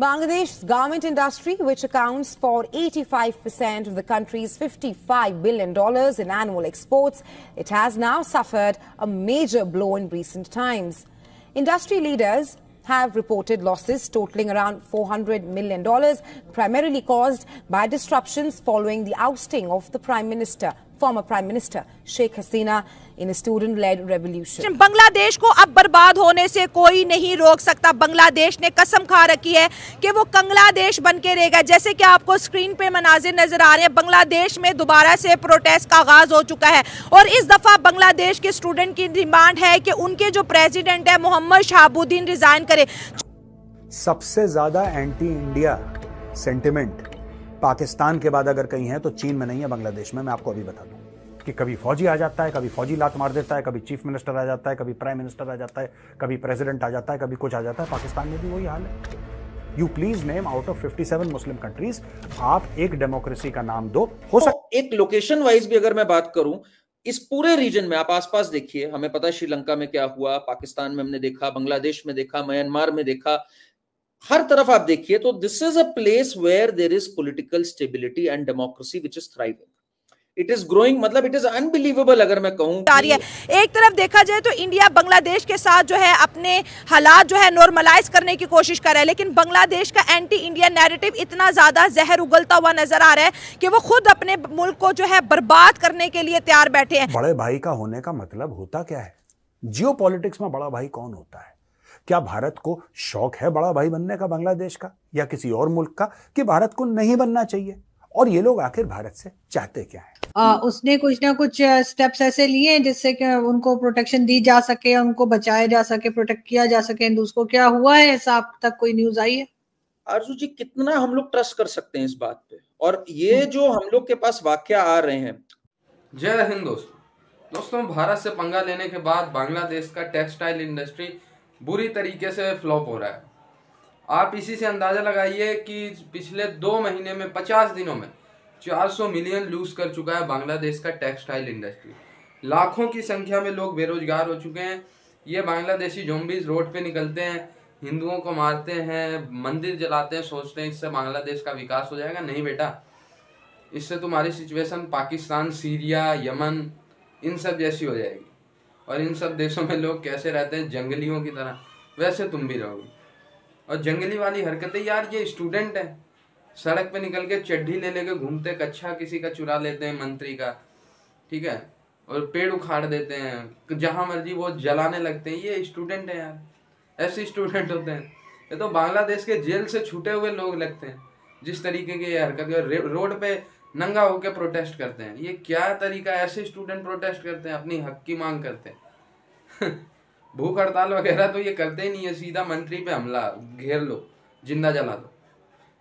Bangladesh's garment industry, which accounts for 85% of the country's $55 billion in annual exports, it has now suffered a major blow in recent times. Industry leaders have reported losses totaling around $400 million, primarily caused by disruptions following the ousting of the Prime Minister former prime minister Sheikh Hasina in student student-led Bangladesh को अब बर्बाद होने से कोई नहीं रोक सकता बांग्लादेश ने कसम खा रखी है कि वो कंगलादेश बन के रहेगा जैसे कि आपको स्क्रीन पे मनाजिर नजर आ रहे हैं बांग्लादेश में दोबारा से प्रोटेस्ट का आगाज हो चुका है और इस दफ़ा बांग्लादेश के स्टूडेंट की डिमांड है की उनके जो प्रेजिडेंट है मोहम्मद शहाबुद्दीन रिजाइन करे सबसे ज़्यादा एंटी इंडिया सेंटिमेंट पाकिस्तान के बाद अगर कहीं है तो चीन में नहीं है बांग्लादेश में मैं आपको अभी बता दूं कि कभी फौजी आ जाता है कभी फौजी लात मार देता है कभी चीफ मिनिस्टर आ जाता है कभी प्राइम मिनिस्टर आ जाता है कभी प्रेसिडेंट आ जाता है कभी कुछ आ जाता है पाकिस्तान में भी वही हाल है you please name out of 57 Muslim countries आप एक डेमोक्रेसी का नाम दो हो तो एक लोकेशन वाइज भी अगर मैं बात करूं इस पूरे रीजन में आप आसपास देखिए हमें पता है श्रीलंका में क्या हुआ पाकिस्तान में हमने देखा बांग्लादेश में देखा म्यांमार में देखा हर तरफ आप देखिए तो this is a place where there is political stability and democracy which is thriving it is growing मतलब इट इज अनबिलीवेबल अगर मैं कहूँ एक तरफ देखा जाए तो इंडिया बांग्लादेश के साथ जो है अपने हालात जो है नॉर्मलाइज करने की कोशिश कर रहा है लेकिन बांग्लादेश का एंटी इंडिया नैरेटिव इतना ज़्यादा जहर उगलता हुआ नजर आ रहा है कि वो खुद अपने मुल्क को जो है बर्बाद करने के लिए तैयार बैठे हैं बड़े भाई का होने का मतलब होता क्या है जियो में बड़ा भाई कौन होता है क्या भारत को शौक है बड़ा भाई बनने का बांग्लादेश का या किसी और मुल्क का कि भारत को नहीं बनना चाहिए और ये लोग आखिर भारत से चाहते क्या है आ, उसने कुछ ना कुछ स्टेप्स ऐसे लिए हैं जिससे कि उनको प्रोटेक्शन दी जा सके उनको बचाया जा सके प्रोटेक्ट किया जा सके उसको क्या हुआ है ऐसा आप तक कोई न्यूज आई है आरजू जी कितना हम लोग ट्रस्ट कर सकते हैं इस बात पे और ये जो हम लोग के पास वाक्य आ रहे हैं जय हिंद दोस्तों दोस्तों भारत से पंगा लेने के बाद बांग्लादेश का टेक्सटाइल इंडस्ट्री बुरी तरीके से फ्लॉप हो रहा है आप इसी से अंदाज़ा लगाइए कि पिछले दो महीने में पचास दिनों में 400 मिलियन लूज कर चुका है बांग्लादेश का टेक्सटाइल इंडस्ट्री लाखों की संख्या में लोग बेरोजगार हो चुके हैं ये बांग्लादेशी जोम्बिस रोड पे निकलते हैं हिंदुओं को मारते हैं मंदिर जलाते हैं सोचते हैं इससे बांग्लादेश का विकास हो जाएगा नहीं बेटा इससे तुम्हारी सिचुएशन पाकिस्तान सीरिया यमन इन सब जैसी हो जाएगी और इन सब देशों में लोग कैसे रहते हैं जंगलियों की तरह वैसे तुम भी रहोगे और जंगली वाली हरकतें यार ये स्टूडेंट है सड़क पे निकल के चड्ढी ले लेके घूमते कच्छा किसी का चुरा लेते हैं मंत्री का ठीक है और पेड़ उखाड़ देते हैं जहाँ मर्जी वो जलाने लगते हैं ये स्टूडेंट है यार ऐसे स्टूडेंट होते हैं ये तो बांग्लादेश के जेल से छूटे हुए लोग लगते हैं जिस तरीके की ये हरकत रोड पे नंगा होके प्रोटेस्ट करते हैं ये क्या तरीका ऐसे स्टूडेंट प्रोटेस्ट करते हैं अपनी हक की मांग करते हैं भूख हड़ताल वगैरह तो ये करते ही नहीं है सीधा मंत्री पे हमला घेर लो जिंदा जला दो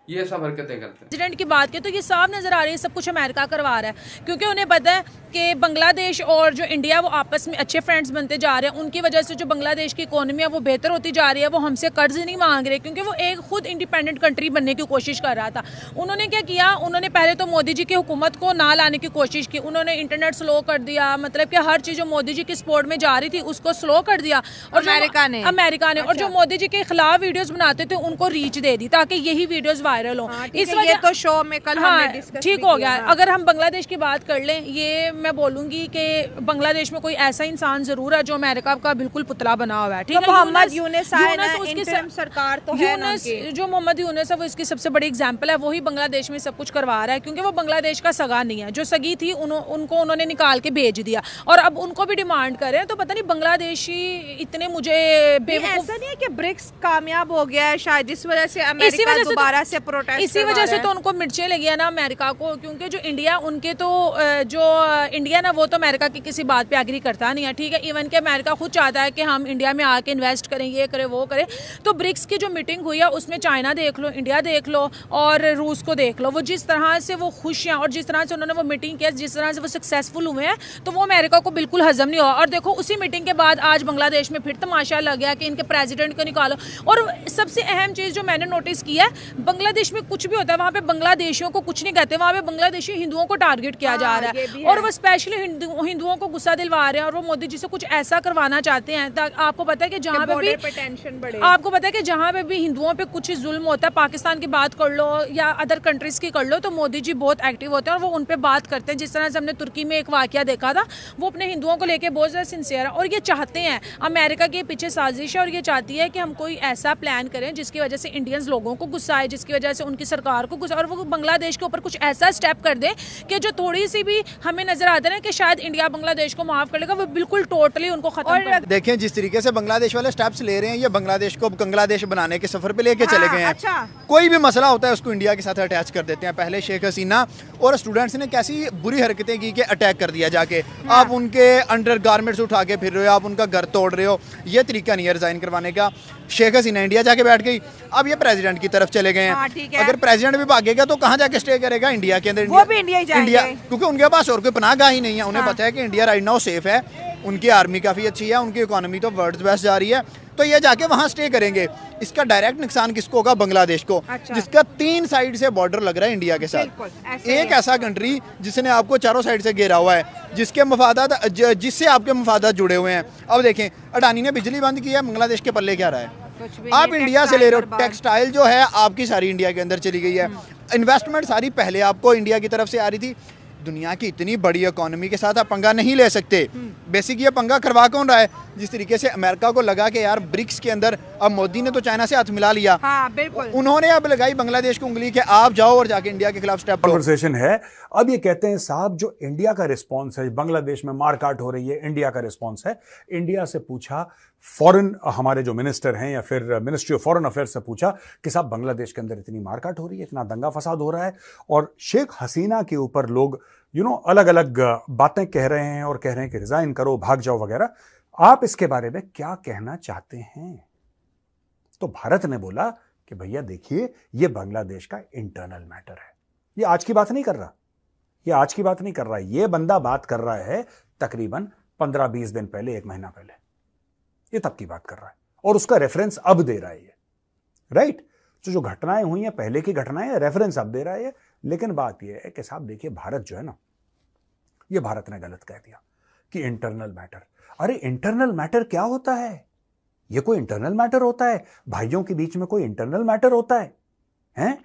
ये सब हरकतें करते हैं प्रेसिडेंट की बात की तो ये साफ नज़र आ रही है सब कुछ अमेरिका करवा रहा है क्योंकि उन्हें पता है कि बांग्लादेश और जो इंडिया वो आपस में अच्छे फ्रेंड्स बनते जा रहे हैं उनकी वजह से जो बांग्लादेश की इकोनॉमी है वो बेहतर होती जा रही है वो हमसे कर्ज नहीं मांग रहे क्योंकि वो एक खुद इंडिपेंडेंट कंट्री बनने की कोशिश कर रहा था उन्होंने क्या किया उन्होंने पहले तो मोदी जी की हुकूमत को ना लाने की कोशिश की उन्होंने इंटरनेट स्लो कर दिया मतलब कि हर चीज़ जो मोदी जी की सपोर्ट में जा रही थी उसको स्लो कर दिया और अमेरिका ने अमेरिका ने और जो अच्छा। मोदी जी के खिलाफ वीडियोज़ बनाते थे उनको रीच दे दी ताकि यही वीडियोज़ वायरल हो हाँ, इस वजह तो शो में कल हाँ हमने डिस्कस ठीक हो गया हाँ। अगर हम बांग्लादेश की बात कर लें ये मैं बोलूंगी कि बांग्लादेश में कोई ऐसा इंसान जरूर है जो अमेरिका का बिल्कुल पुतला बना हुआ है ठीक तो है सरकार तो यूनिस जो मोहम्मद यूनस है वो इसकी सबसे बड़ी एग्जाम्पल है वही बांग्लादेश में सब कुछ करवा रहा है क्योंकि वो बांग्लादेश का सगा नहीं है जो सगी थी उनको उन्होंने निकाल के भेज दिया और अब उनको भी डिमांड कर रहे हैं तो पता नहीं बांग्लादेशी इतने मुझे ऐसा नहीं है कि ब्रिक्स कामयाब हो गया है शायद इस वजह से अमेरिका तो- दोबारा से प्रोटेस्ट इसी वजह से तो उनको मिर्चें लगी है ना अमेरिका को क्योंकि जो इंडिया उनके तो जो इंडिया ना वो तो अमेरिका की किसी बात पे एग्री करता नहीं है ठीक है इवन कि अमेरिका खुद चाहता है कि हम इंडिया में आके इन्वेस्ट करें ये करें वो करें तो ब्रिक्स की जो मीटिंग हुई है उसमें चाइना देख लो इंडिया देख लो और रूस को देख लो वो जिस तरह से वो खुश हैं और जिस तरह से उन्होंने वो मीटिंग किया जिस तरह से वो सक्सेसफुल हुए हैं तो वो अमेरिका को बिल्कुल हजम नहीं हुआ और देखो उसी मीटिंग के बाद आज बांग्लादेश में फिर तमाशा लग गया कि इनके प्रेजिडेंट को निकालो और सबसे अहम चीज़ जो मैंने नोटिस की है बांग्लादेश में कुछ भी होता है वहाँ पे बांग्लादेशियों को कुछ नहीं कहते वहाँ पे बांग्लादेशी हिंदुओं को टारगेट किया जा हाँ, रहा है और वो स्पेशली हिंदुओं को गुस्सा दिलवा रहे हैं और वो मोदी जी से कुछ ऐसा करवाना चाहते हैं आपको पता है कि जहाँ पे भी टेंशन आपको पता है कि जहाँ पे भी हिंदुओं पे कुछ जुल्म होता है पाकिस्तान की बात कर लो या अदर कंट्रीज की कर लो तो मोदी जी बहुत एक्टिव होते हैं और वो उन पर बात करते हैं जिस तरह से हमने तुर्की में एक वाक्य देखा था वो अपने हिंदुओं को लेकर बहुत ज़्यादा सिंसियर है और ये चाहते हैं अमेरिका के पीछे साजिश है और ये चाहती है कि हम कोई ऐसा प्लान करें जिसकी वजह से इंडियंस लोगों को गुस्सा आए जिसकी वजह वजह से उनकी सरकार को कुछ और वो बांग्लादेश के ऊपर कुछ ऐसा स्टेप कर दें कि जो थोड़ी सी भी हमें नजर आते ना कि शायद इंडिया बांग्लादेश को माफ कर लेगा वो बिल्कुल टोटली उनको खत्म देखें जिस तरीके से बांग्लादेश वाले स्टेप्स ले रहे हैं ये बांग्लादेश को बांग्लादेश बनाने के सफर पे लेके चले हाँ, गए हैं अच्छा। कोई भी मसला होता है उसको इंडिया के साथ अटैच कर देते हैं पहले शेख हसीना और स्टूडेंट्स ने कैसी बुरी हरकतें की कि अटैक कर दिया जाके हाँ। आप उनके अंडर गारमेंट्स उठा के फिर रहे हो आप उनका घर तोड़ रहे हो ये तरीका नहीं है रिजाइन करवाने का शेख हसीना इंडिया जाके बैठ गई अब ये प्रेसिडेंट की तरफ चले गए हैं हाँ, है। अगर प्रेसिडेंट भी भागेगा तो कहाँ जाके स्टे करेगा इंडिया के अंदर इंडिया, इंडिया, इंडिया क्योंकि उनके पास और कोई पनाह ही नहीं है उन्हें हाँ। पता है कि इंडिया राइट नाउ सेफ है उनकी आर्मी काफ़ी अच्छी है उनकी इकोनॉमी तो वर्ल्ड बेस्ट जा रही है तो ये जाके वहाँ स्टे करेंगे इसका डायरेक्ट नुकसान किसको होगा बांग्लादेश को अच्छा। जिसका तीन साइड से बॉर्डर लग रहा है इंडिया के साथ एक ऐसा कंट्री जिसने आपको चारों साइड से घेरा हुआ है जिसके मफादात जिससे आपके मफादात जुड़े हुए हैं अब देखें अडानी ने बिजली बंद की है बांग्लादेश के पल्ले क्या रहा है आप इंडिया से ले रहे हो टेक्सटाइल जो है आपकी सारी इंडिया के अंदर चली गई है इन्वेस्टमेंट हम्म। सारी पहले आपको इंडिया की तरफ से आ रही थी दुनिया की इतनी बड़ी इकोनॉमी के साथ आप पंगा नहीं ले सकते बेसिक हम्म। ये पंगा करवा कौन रहा है जिस तरीके से अमेरिका को लगा कि यार ब्रिक्स के अंदर अब मोदी ने तो चाइना से हाथ मिला लिया हाँ, उन्होंने अब लगाई बांग्लादेश को उंगली के आप जाओ और जाके इंडिया के खिलाफ स्टेप कॉन्वर्सेशन है अब ये कहते हैं साहब जो इंडिया का रिस्पॉन्स है बांग्लादेश में मारकाट हो रही है इंडिया का रिस्पॉन्स है इंडिया से पूछा फॉरेन हमारे जो मिनिस्टर हैं या फिर मिनिस्ट्री ऑफ फॉरेन अफेयर से पूछा कि साहब बांग्लादेश के अंदर इतनी मारकाट हो रही है इतना दंगा फसाद हो रहा है और शेख हसीना के ऊपर लोग यू नो अलग अलग बातें कह रहे हैं और कह रहे हैं कि रिजाइन करो भाग जाओ वगैरह आप इसके बारे में क्या कहना चाहते हैं तो भारत ने बोला कि भैया देखिए यह बांग्लादेश का इंटरनल मैटर है यह आज की बात नहीं कर रहा यह आज की बात नहीं कर रहा यह बंदा बात कर रहा है तकरीबन पंद्रह बीस दिन पहले एक महीना पहले ये तब की बात कर रहा है और उसका रेफरेंस अब दे रहा है ये राइट तो जो घटनाएं हुई हैं पहले की घटनाएं रेफरेंस अब दे रहा है लेकिन बात यह है कि साहब देखिए भारत जो है ना ये भारत ने गलत कह दिया कि इंटरनल मैटर अरे इंटरनल मैटर क्या होता है ये कोई इंटरनल मैटर होता है भाइयों के बीच में कोई इंटरनल मैटर होता है हैं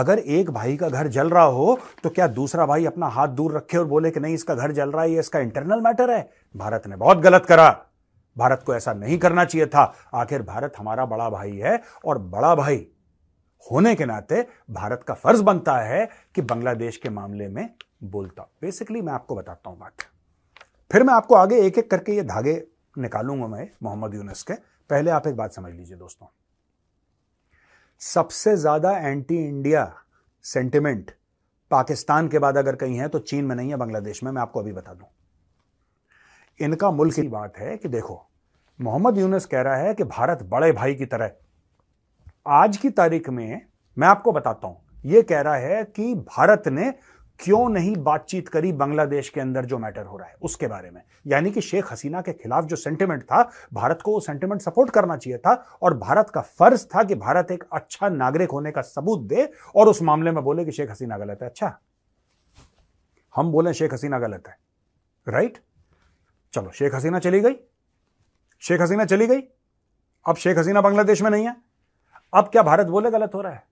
अगर एक भाई का घर जल रहा हो तो क्या दूसरा भाई अपना हाथ दूर रखे और बोले कि नहीं इसका घर जल रहा है ये इसका इंटरनल मैटर है भारत ने बहुत गलत करा भारत को ऐसा नहीं करना चाहिए था आखिर भारत हमारा बड़ा भाई है और बड़ा भाई होने के नाते भारत का फर्ज बनता है कि बांग्लादेश के मामले में बोलता बेसिकली मैं आपको बताता हूं बात फिर मैं आपको आगे एक एक करके ये धागे निकालूंगा मैं मोहम्मद यूनस के पहले आप एक बात समझ लीजिए दोस्तों सबसे ज्यादा एंटी इंडिया सेंटिमेंट पाकिस्तान के बाद अगर कहीं है तो चीन में नहीं है बांग्लादेश में मैं आपको अभी बता दूं इनका मुल्क की बात है कि देखो मोहम्मद यूनस कह रहा है कि भारत बड़े भाई की तरह आज की तारीख में मैं आपको बताता हूं यह कह रहा है कि भारत ने क्यों नहीं बातचीत करी बांग्लादेश के अंदर जो मैटर हो रहा है उसके बारे में यानी कि शेख हसीना के खिलाफ जो सेंटिमेंट था भारत को वो सेंटिमेंट सपोर्ट करना चाहिए था और भारत का फर्ज था कि भारत एक अच्छा नागरिक होने का सबूत दे और उस मामले में बोले कि शेख हसीना गलत है अच्छा हम बोले शेख हसीना गलत है राइट right? चलो शेख हसीना चली गई शेख हसीना चली गई अब शेख हसीना बांग्लादेश में नहीं है अब क्या भारत बोले गलत हो रहा है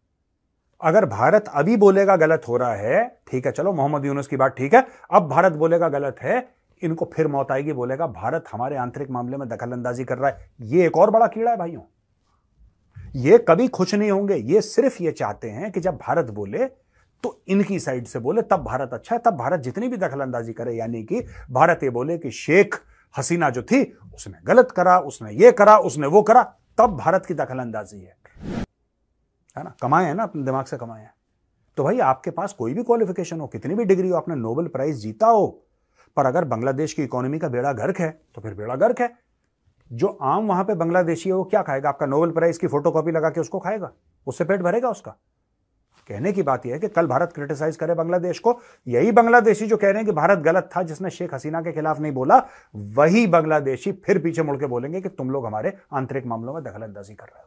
अगर भारत अभी बोलेगा गलत हो रहा है ठीक है चलो मोहम्मद यूनुस की बात ठीक है अब भारत बोलेगा गलत है इनको फिर मौत आएगी बोलेगा भारत हमारे आंतरिक मामले में दखल अंदाजी कर रहा है यह एक और बड़ा कीड़ा है भाइयों ये कभी खुश नहीं होंगे ये सिर्फ ये चाहते हैं कि जब भारत बोले तो इनकी साइड से बोले तब भारत अच्छा है तब भारत जितनी भी दखल अंदाजी करे यानी कि भारत ये बोले कि शेख हसीना जो थी उसने गलत करा उसने ये करा उसने वो करा तब भारत की दखल अंदाजी है है ना कमाए है ना अपने दिमाग से कमाए हैं तो भाई आपके पास कोई भी क्वालिफिकेशन हो कितनी भी डिग्री हो आपने नोबेल प्राइज जीता हो पर अगर बांग्लादेश की इकोनॉमी का बेड़ा गर्क है तो फिर बेड़ा गर्क है जो आम वहां पे बांग्लादेशी है वो क्या खाएगा आपका नोबेल प्राइज की फोटोकॉपी लगा के उसको खाएगा उससे पेट भरेगा उसका कहने की बात यह है कि कल भारत क्रिटिसाइज करे बांग्लादेश को यही बांग्लादेशी जो कह रहे हैं कि भारत गलत था जिसने शेख हसीना के खिलाफ नहीं बोला वही बांग्लादेशी फिर पीछे मुड़ के बोलेंगे कि तुम लोग हमारे आंतरिक मामलों में दखल कर रहे हो